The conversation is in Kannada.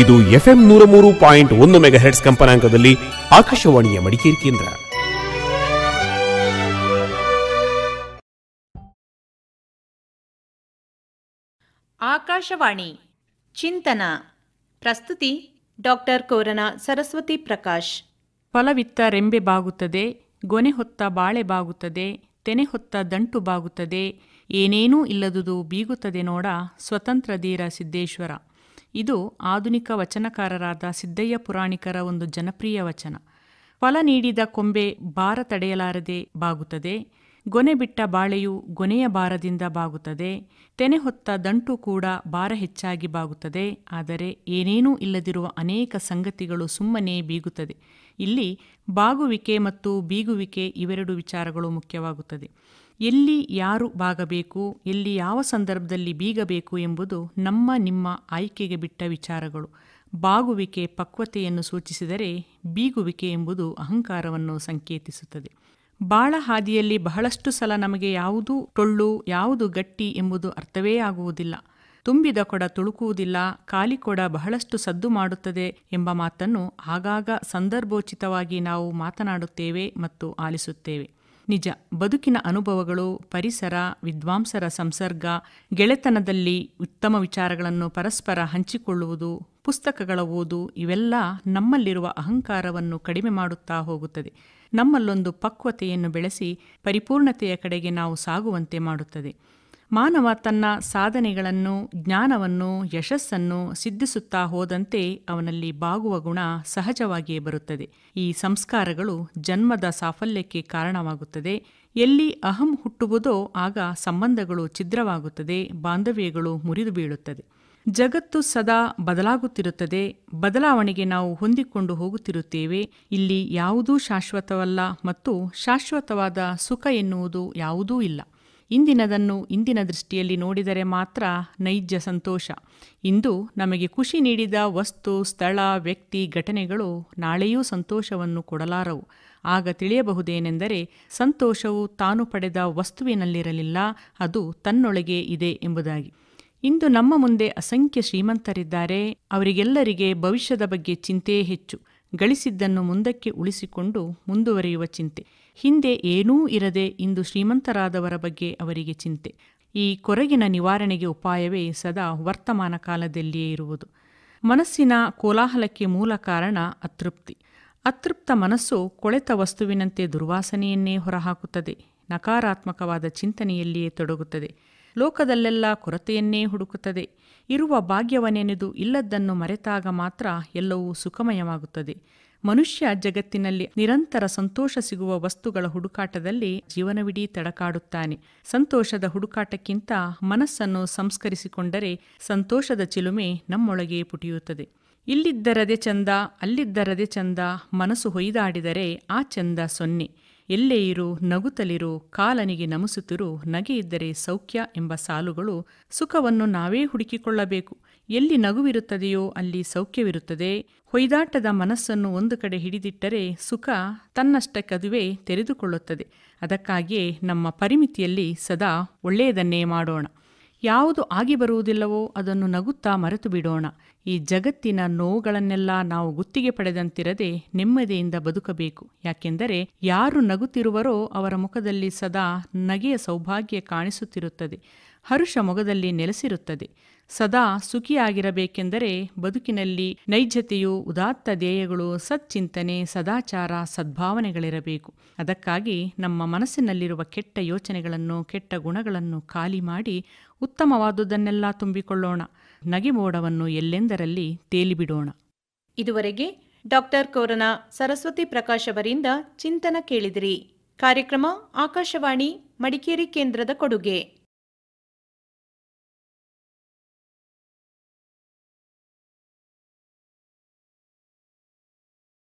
ಇದು ಎಂ ನೂರ ಮೂರು ಪಾಯಿಂಟ್ ಒಂದು ಮೆಗಾ ಕಂಪನಾಂಕದಲ್ಲಿ ಆಕಾಶವಾಣಿಯ ಮಡಿಕೇರಿ ಕೇಂದ್ರ ಆಕಾಶವಾಣಿ ಚಿಂತನ ಪ್ರಸ್ತುತಿ ಡಾಕ್ಟರ್ ಕೋರನ ಸರಸ್ವತಿ ಪ್ರಕಾಶ್ ಫಲವಿತ್ತ ರೆಂಬೆ ಬಾಗುತ್ತದೆ ಗೊನೆ ಹೊತ್ತ ಬಾಳೆ ಬಾಗುತ್ತದೆ ತೆನೆ ಹೊತ್ತ ದಂಟು ಬಾಗುತ್ತದೆ ಏನೇನೂ ಇಲ್ಲದುದು ಬೀಗುತ್ತದೆ ನೋಡ ಸ್ವತಂತ್ರ ಧೀರ ಸಿದ್ದೇಶ್ವರ ಇದು ಆಧುನಿಕ ವಚನಕಾರರಾದ ಸಿದ್ದಯ್ಯ ಪುರಾಣಿಕರ ಒಂದು ಜನಪ್ರಿಯ ವಚನ ಫಲ ನೀಡಿದ ಕೊಂಬೆ ಭಾರ ತಡೆಯಲಾರದೆ ಬಾಗುತ್ತದೆ ಗೊನೆ ಬಿಟ್ಟ ಬಾಳೆಯು ಗೊನೆಯ ಭಾರದಿಂದ ಬಾಗುತ್ತದೆ ತೆನೆ ಹೊತ್ತ ದಂಟು ಕೂಡ ಭಾರ ಹೆಚ್ಚಾಗಿ ಬಾಗುತ್ತದೆ ಆದರೆ ಏನೇನೂ ಇಲ್ಲದಿರುವ ಅನೇಕ ಸಂಗತಿಗಳು ಸುಮ್ಮನೆ ಬೀಗುತ್ತದೆ ಇಲ್ಲಿ ಬಾಗುವಿಕೆ ಮತ್ತು ಬೀಗುವಿಕೆ ಇವೆರಡು ವಿಚಾರಗಳು ಮುಖ್ಯವಾಗುತ್ತದೆ ಎಲ್ಲಿ ಯಾರು ಬಾಗಬೇಕು ಎಲ್ಲಿ ಯಾವ ಸಂದರ್ಭದಲ್ಲಿ ಬೀಗಬೇಕು ಎಂಬುದು ನಮ್ಮ ನಿಮ್ಮ ಆಯ್ಕೆಗೆ ಬಿಟ್ಟ ವಿಚಾರಗಳು ಬಾಗುವಿಕೆ ಪಕ್ವತೆಯನ್ನು ಸೂಚಿಸಿದರೆ ಬೀಗುವಿಕೆ ಎಂಬುದು ಅಹಂಕಾರವನ್ನು ಸಂಕೇತಿಸುತ್ತದೆ ಬಾಳ ಹಾದಿಯಲ್ಲಿ ಬಹಳಷ್ಟು ಸಲ ನಮಗೆ ಯಾವುದು ಟೊಳ್ಳು ಯಾವುದು ಗಟ್ಟಿ ಎಂಬುದು ಅರ್ಥವೇ ಆಗುವುದಿಲ್ಲ ತುಂಬಿದ ಕೊಡ ತುಳುಕುವುದಿಲ್ಲ ಖಾಲಿ ಕೊಡ ಬಹಳಷ್ಟು ಸದ್ದು ಮಾಡುತ್ತದೆ ಎಂಬ ಮಾತನ್ನು ಆಗಾಗ ಸಂದರ್ಭೋಚಿತವಾಗಿ ನಾವು ಮಾತನಾಡುತ್ತೇವೆ ಮತ್ತು ಆಲಿಸುತ್ತೇವೆ ನಿಜ ಬದುಕಿನ ಅನುಭವಗಳು ಪರಿಸರ ವಿದ್ವಾಂಸರ ಸಂಸರ್ಗ ಗೆಳೆತನದಲ್ಲಿ ಉತ್ತಮ ವಿಚಾರಗಳನ್ನು ಪರಸ್ಪರ ಹಂಚಿಕೊಳ್ಳುವುದು ಪುಸ್ತಕಗಳ ಓದು ಇವೆಲ್ಲ ನಮ್ಮಲ್ಲಿರುವ ಅಹಂಕಾರವನ್ನು ಕಡಿಮೆ ಮಾಡುತ್ತಾ ಹೋಗುತ್ತದೆ ನಮ್ಮಲ್ಲೊಂದು ಪಕ್ವತೆಯನ್ನು ಬೆಳೆಸಿ ಪರಿಪೂರ್ಣತೆಯ ಕಡೆಗೆ ನಾವು ಸಾಗುವಂತೆ ಮಾಡುತ್ತದೆ ಮಾನವ ತನ್ನ ಸಾಧನೆಗಳನ್ನು ಜ್ಞಾನವನ್ನು ಯಶಸ್ಸನ್ನು ಸಿದ್ಧಿಸುತ್ತಾ ಹೋದಂತೆ ಅವನಲ್ಲಿ ಬಾಗುವ ಗುಣ ಸಹಜವಾಗಿಯೇ ಬರುತ್ತದೆ ಈ ಸಂಸ್ಕಾರಗಳು ಜನ್ಮದ ಸಾಫಲ್ಯಕ್ಕೆ ಕಾರಣವಾಗುತ್ತದೆ ಎಲ್ಲಿ ಅಹಂ ಹುಟ್ಟುವುದೋ ಆಗ ಸಂಬಂಧಗಳು ಛಿದ್ರವಾಗುತ್ತದೆ ಬಾಂಧವ್ಯಗಳು ಮುರಿದು ಬೀಳುತ್ತದೆ ಜಗತ್ತು ಸದಾ ಬದಲಾಗುತ್ತಿರುತ್ತದೆ ಬದಲಾವಣೆಗೆ ನಾವು ಹೊಂದಿಕೊಂಡು ಹೋಗುತ್ತಿರುತ್ತೇವೆ ಇಲ್ಲಿ ಯಾವುದೂ ಶಾಶ್ವತವಲ್ಲ ಮತ್ತು ಶಾಶ್ವತವಾದ ಸುಖ ಎನ್ನುವುದು ಯಾವುದೂ ಇಲ್ಲ ಇಂದಿನದನ್ನು ಇಂದಿನ ದೃಷ್ಟಿಯಲ್ಲಿ ನೋಡಿದರೆ ಮಾತ್ರ ನೈಜ ಸಂತೋಷ ಇಂದು ನಮಗೆ ಖುಷಿ ನೀಡಿದ ವಸ್ತು ಸ್ಥಳ ವ್ಯಕ್ತಿ ಘಟನೆಗಳು ನಾಳೆಯೂ ಸಂತೋಷವನ್ನು ಕೊಡಲಾರವು ಆಗ ತಿಳಿಯಬಹುದೇನೆಂದರೆ ಸಂತೋಷವು ತಾನು ಪಡೆದ ವಸ್ತುವಿನಲ್ಲಿರಲಿಲ್ಲ ಅದು ತನ್ನೊಳಗೆ ಇದೆ ಎಂಬುದಾಗಿ ಇಂದು ನಮ್ಮ ಮುಂದೆ ಅಸಂಖ್ಯ ಶ್ರೀಮಂತರಿದ್ದಾರೆ ಅವರಿಗೆಲ್ಲರಿಗೆ ಭವಿಷ್ಯದ ಬಗ್ಗೆ ಚಿಂತೆಯೇ ಹೆಚ್ಚು ಗಳಿಸಿದ್ದನ್ನು ಮುಂದಕ್ಕೆ ಉಳಿಸಿಕೊಂಡು ಮುಂದುವರಿಯುವ ಚಿಂತೆ ಹಿಂದೆ ಏನೂ ಇರದೆ ಇಂದು ಶ್ರೀಮಂತರಾದವರ ಬಗ್ಗೆ ಅವರಿಗೆ ಚಿಂತೆ ಈ ಕೊರಗಿನ ನಿವಾರಣೆಗೆ ಉಪಾಯವೇ ಸದಾ ವರ್ತಮಾನ ಕಾಲದಲ್ಲಿಯೇ ಇರುವುದು ಮನಸ್ಸಿನ ಕೋಲಾಹಲಕ್ಕೆ ಮೂಲ ಕಾರಣ ಅತೃಪ್ತಿ ಅತೃಪ್ತ ಮನಸ್ಸು ಕೊಳೆತ ವಸ್ತುವಿನಂತೆ ದುರ್ವಾಸನೆಯನ್ನೇ ಹೊರಹಾಕುತ್ತದೆ ನಕಾರಾತ್ಮಕವಾದ ಚಿಂತನೆಯಲ್ಲಿಯೇ ತೊಡಗುತ್ತದೆ ಲೋಕದಲ್ಲೆಲ್ಲ ಕೊರತೆಯನ್ನೇ ಹುಡುಕುತ್ತದೆ ಇರುವ ಭಾಗ್ಯವನೆನೆದು ಇಲ್ಲದ್ದನ್ನು ಮರೆತಾಗ ಮಾತ್ರ ಎಲ್ಲವೂ ಸುಖಮಯವಾಗುತ್ತದೆ ಮನುಷ್ಯ ಜಗತ್ತಿನಲ್ಲಿ ನಿರಂತರ ಸಂತೋಷ ಸಿಗುವ ವಸ್ತುಗಳ ಹುಡುಕಾಟದಲ್ಲಿ ಜೀವನವಿಡೀ ತಡಕಾಡುತ್ತಾನೆ ಸಂತೋಷದ ಹುಡುಕಾಟಕ್ಕಿಂತ ಮನಸ್ಸನ್ನು ಸಂಸ್ಕರಿಸಿಕೊಂಡರೆ ಸಂತೋಷದ ಚಿಲುಮೆ ನಮ್ಮೊಳಗೆ ಪುಟಿಯುತ್ತದೆ ಇಲ್ಲಿದ್ದರದೆ ಚಂದ ಅಲ್ಲಿದ್ದರದೆ ಚಂದ ಮನಸ್ಸು ಹೊಯ್ದಾಡಿದರೆ ಆ ಚಂದ ಸೊನ್ನೆ ಎಲ್ಲೇ ಇರು ನಗುತ್ತಲಿರು ಕಾಲನಿಗೆ ನಗೆ ನಗೆಯಿದ್ದರೆ ಸೌಖ್ಯ ಎಂಬ ಸಾಲುಗಳು ಸುಖವನ್ನು ನಾವೇ ಹುಡುಕಿಕೊಳ್ಳಬೇಕು ಎಲ್ಲಿ ನಗುವಿರುತ್ತದೆಯೋ ಅಲ್ಲಿ ಸೌಖ್ಯವಿರುತ್ತದೆ ಹೊಯ್ದಾಟದ ಮನಸ್ಸನ್ನು ಒಂದು ಕಡೆ ಹಿಡಿದಿಟ್ಟರೆ ಸುಖ ತನ್ನಷ್ಟಕ್ಕದುವೇ ತೆರೆದುಕೊಳ್ಳುತ್ತದೆ ಅದಕ್ಕಾಗಿಯೇ ನಮ್ಮ ಪರಿಮಿತಿಯಲ್ಲಿ ಸದಾ ಒಳ್ಳೆಯದನ್ನೇ ಮಾಡೋಣ ಯಾವುದು ಆಗಿ ಬರುವುದಿಲ್ಲವೋ ಅದನ್ನು ನಗುತ್ತಾ ಮರೆತು ಬಿಡೋಣ ಈ ಜಗತ್ತಿನ ನೋವುಗಳನ್ನೆಲ್ಲ ನಾವು ಗುತ್ತಿಗೆ ಪಡೆದಂತಿರದೆ ನೆಮ್ಮದಿಯಿಂದ ಬದುಕಬೇಕು ಯಾಕೆಂದರೆ ಯಾರು ನಗುತ್ತಿರುವರೋ ಅವರ ಮುಖದಲ್ಲಿ ಸದಾ ನಗೆಯ ಸೌಭಾಗ್ಯ ಕಾಣಿಸುತ್ತಿರುತ್ತದೆ ಹರುಷ ಮೊಗದಲ್ಲಿ ನೆಲೆಸಿರುತ್ತದೆ ಸದಾ ಸುಖಿಯಾಗಿರಬೇಕೆಂದರೆ ಬದುಕಿನಲ್ಲಿ ನೈಜತೆಯು ಉದಾತ್ತ ಧ್ಯೇಯಗಳು ಸಚ್ಚಿಂತನೆ ಸದಾಚಾರ ಸದ್ಭಾವನೆಗಳಿರಬೇಕು ಅದಕ್ಕಾಗಿ ನಮ್ಮ ಮನಸ್ಸಿನಲ್ಲಿರುವ ಕೆಟ್ಟ ಯೋಚನೆಗಳನ್ನು ಕೆಟ್ಟ ಗುಣಗಳನ್ನು ಖಾಲಿ ಮಾಡಿ ಉತ್ತಮವಾದುದನ್ನೆಲ್ಲ ತುಂಬಿಕೊಳ್ಳೋಣ ನಗೆಮೋಡವನ್ನು ಎಲ್ಲೆಂದರಲ್ಲಿ ತೇಲಿಬಿಡೋಣ ಇದುವರೆಗೆ ಡಾಕ್ಟರ್ ಕೋರನ ಸರಸ್ವತಿ ಪ್ರಕಾಶ್ ಅವರಿಂದ ಚಿಂತನ ಕೇಳಿದಿರಿ ಕಾರ್ಯಕ್ರಮ ಆಕಾಶವಾಣಿ ಮಡಿಕೇರಿ ಕೇಂದ್ರದ ಕೊಡುಗೆ